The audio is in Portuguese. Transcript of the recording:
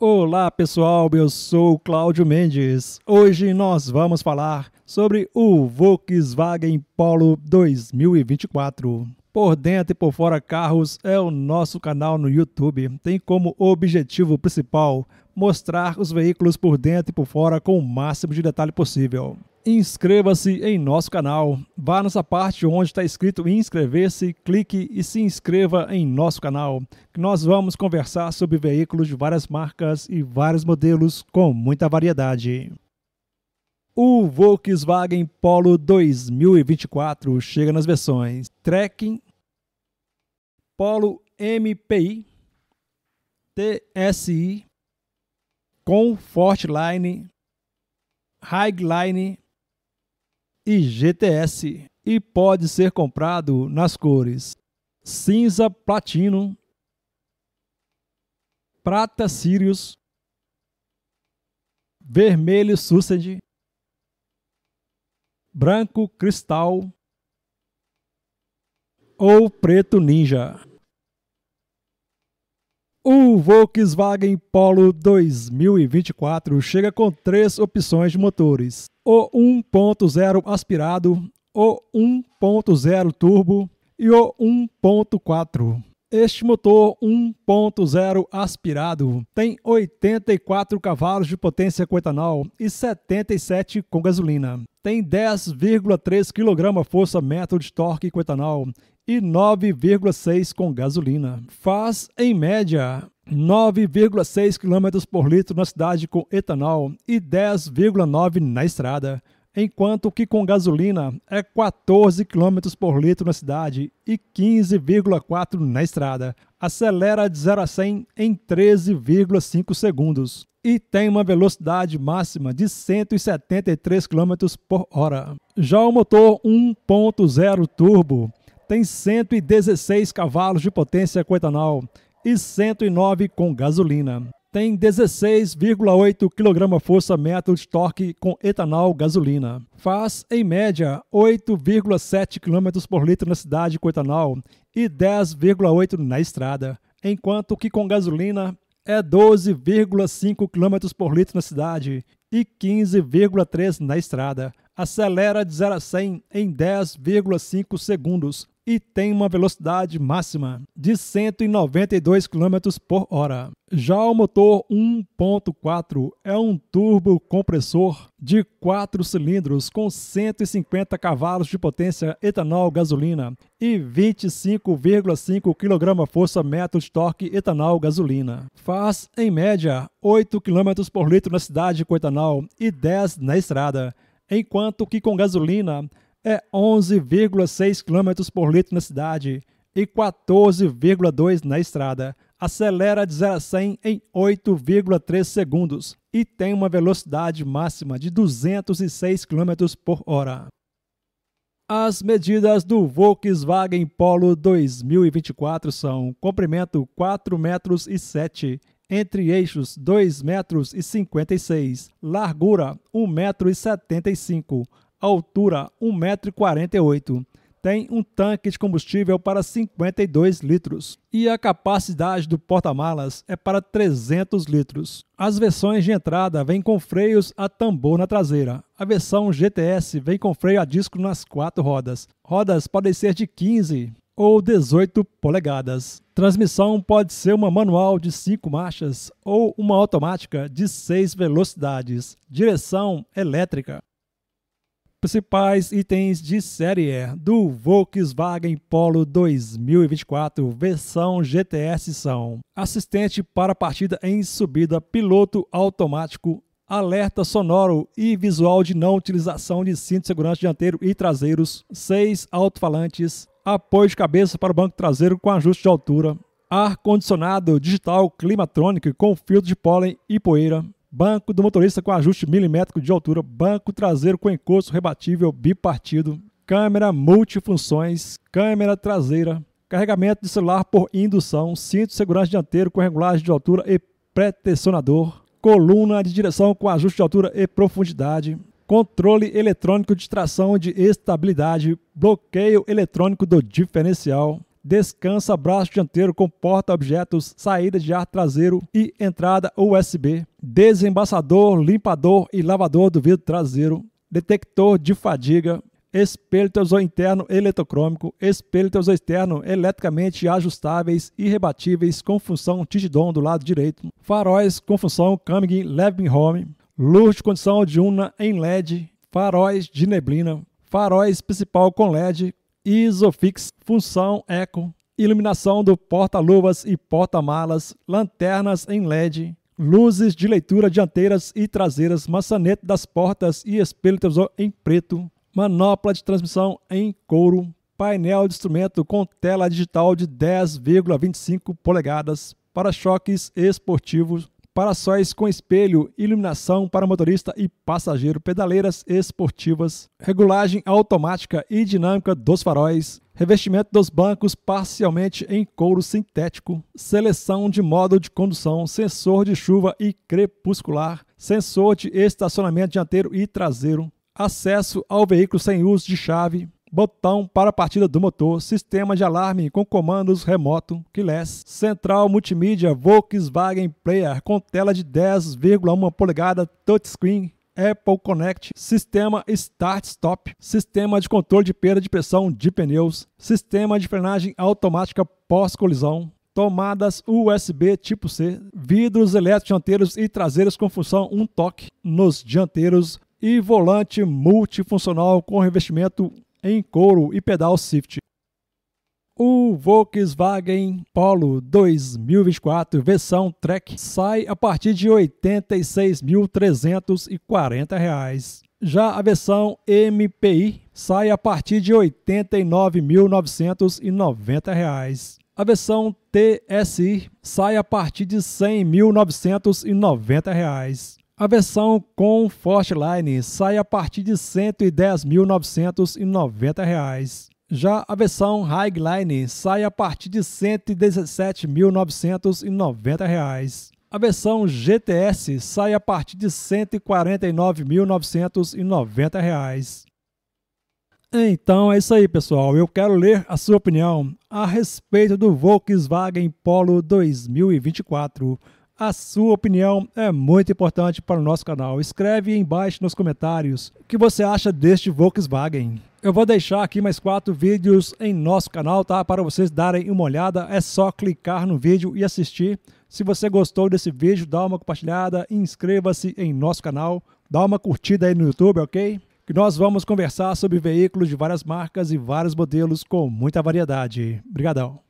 Olá pessoal, eu sou Cláudio Mendes. Hoje nós vamos falar sobre o Volkswagen Polo 2024 por dentro e por fora carros é o nosso canal no YouTube. Tem como objetivo principal mostrar os veículos por dentro e por fora com o máximo de detalhe possível. Inscreva-se em nosso canal. Vá nessa parte onde está escrito inscrever-se, clique e se inscreva em nosso canal. Que nós vamos conversar sobre veículos de várias marcas e vários modelos com muita variedade. O Volkswagen Polo 2024 chega nas versões Trekking, Polo MPI, TSI, Comfortline, Highline e GTS e pode ser comprado nas cores cinza platino, prata Sirius, vermelho Suicide branco cristal ou preto ninja. O Volkswagen Polo 2024 chega com três opções de motores: o 1.0 aspirado, o 1.0 turbo e o 1.4. Este motor 1.0 aspirado tem 84 cavalos de potência com etanol e 77 com gasolina. Tem 10,3 kgfm de torque com etanol e 9,6 com gasolina. Faz, em média, 9,6 km por litro na cidade com etanol e 10,9 na estrada enquanto que com gasolina é 14 km por litro na cidade e 15,4 na estrada. Acelera de 0 a 100 em 13,5 segundos e tem uma velocidade máxima de 173 km por hora. Já o motor 1.0 turbo tem 116 cavalos de potência com etanol e 109 com gasolina tem 16,8 kgf.m de torque com etanol gasolina. Faz, em média, 8,7 km por litro na cidade com etanol e 10,8 na estrada, enquanto que com gasolina é 12,5 km por litro na cidade e 15,3 na estrada. Acelera de 0 a 100 em 10,5 segundos, e tem uma velocidade máxima de 192 km por hora. Já o motor 1.4 é um turbo compressor de 4 cilindros com 150 cavalos de potência etanol gasolina e 25,5 kgfm de torque etanol gasolina. Faz em média 8 km por litro na cidade com etanol e 10 na estrada, enquanto que com gasolina é 11,6 km por litro na cidade e 14,2 na estrada. Acelera de 0 a 100 em 8,3 segundos e tem uma velocidade máxima de 206 km por hora. As medidas do Volkswagen Polo 2024 são comprimento 4 metros e 7, entre eixos 2 metros e 56, largura 1 metro e 75, altura 1,48m. Tem um tanque de combustível para 52 litros e a capacidade do porta-malas é para 300 litros. As versões de entrada vêm com freios a tambor na traseira. A versão GTS vem com freio a disco nas quatro rodas. Rodas podem ser de 15 ou 18 polegadas. Transmissão pode ser uma manual de 5 marchas ou uma automática de 6 velocidades. Direção elétrica principais itens de série do Volkswagen Polo 2024 versão GTS são: assistente para partida em subida, piloto automático, alerta sonoro e visual de não utilização de cinto de segurança dianteiro e traseiros, seis alto-falantes, apoio de cabeça para o banco traseiro com ajuste de altura, ar-condicionado digital climatrônico com filtro de pólen e poeira, banco do motorista com ajuste milimétrico de altura, banco traseiro com encosto rebatível bipartido, câmera multifunções, câmera traseira, carregamento de celular por indução, cinto de segurança dianteiro com regulagem de altura e pretensionador, coluna de direção com ajuste de altura e profundidade, controle eletrônico de tração de estabilidade, bloqueio eletrônico do diferencial, descansa braço dianteiro com porta-objetos, saída de ar traseiro e entrada USB, desembaçador, limpador e lavador do vidro traseiro, detector de fadiga, espelho tesouro interno eletrocrômico, espelho tesouro externo eletricamente ajustáveis e rebatíveis com função Tigidon do lado direito, faróis com função coming Levin Home, luz de condição diurna em LED, faróis de neblina, faróis principal com LED Isofix, função eco, iluminação do porta-luvas e porta-malas, lanternas em LED, luzes de leitura dianteiras e traseiras, maçaneta das portas e espelho televisor em preto, manopla de transmissão em couro, painel de instrumento com tela digital de 10,25 polegadas, para-choques esportivos, para-sóis com espelho, iluminação para motorista e passageiro, pedaleiras esportivas, regulagem automática e dinâmica dos faróis, revestimento dos bancos parcialmente em couro sintético, seleção de modo de condução, sensor de chuva e crepuscular, sensor de estacionamento dianteiro e traseiro, acesso ao veículo sem uso de chave, botão para partida do motor, sistema de alarme com comandos remoto, keyless, central multimídia Volkswagen Player com tela de 10,1 polegada touchscreen, Apple Connect, sistema Start-Stop, sistema de controle de perda de pressão de pneus, sistema de frenagem automática pós-colisão, tomadas USB tipo C, vidros elétricos dianteiros e traseiros com função um toque nos dianteiros e volante multifuncional com revestimento em couro e pedal shift. O Volkswagen Polo 2024 versão Track sai a partir de R$ 86.340. Já a versão MPI sai a partir de R$ 89.990. A versão TSI sai a partir de R$ 100.990. A versão com Line sai a partir de R$ 110.990. Já a versão Highline sai a partir de R$ 117.990. A versão GTS sai a partir de R$ 149.990. Então é isso aí, pessoal. Eu quero ler a sua opinião a respeito do Volkswagen Polo 2024. A sua opinião é muito importante para o nosso canal. Escreve aí embaixo nos comentários o que você acha deste Volkswagen. Eu vou deixar aqui mais quatro vídeos em nosso canal, tá? Para vocês darem uma olhada, é só clicar no vídeo e assistir. Se você gostou desse vídeo, dá uma compartilhada, inscreva-se em nosso canal, dá uma curtida aí no YouTube, ok? Que nós vamos conversar sobre veículos de várias marcas e vários modelos com muita variedade. Obrigadão!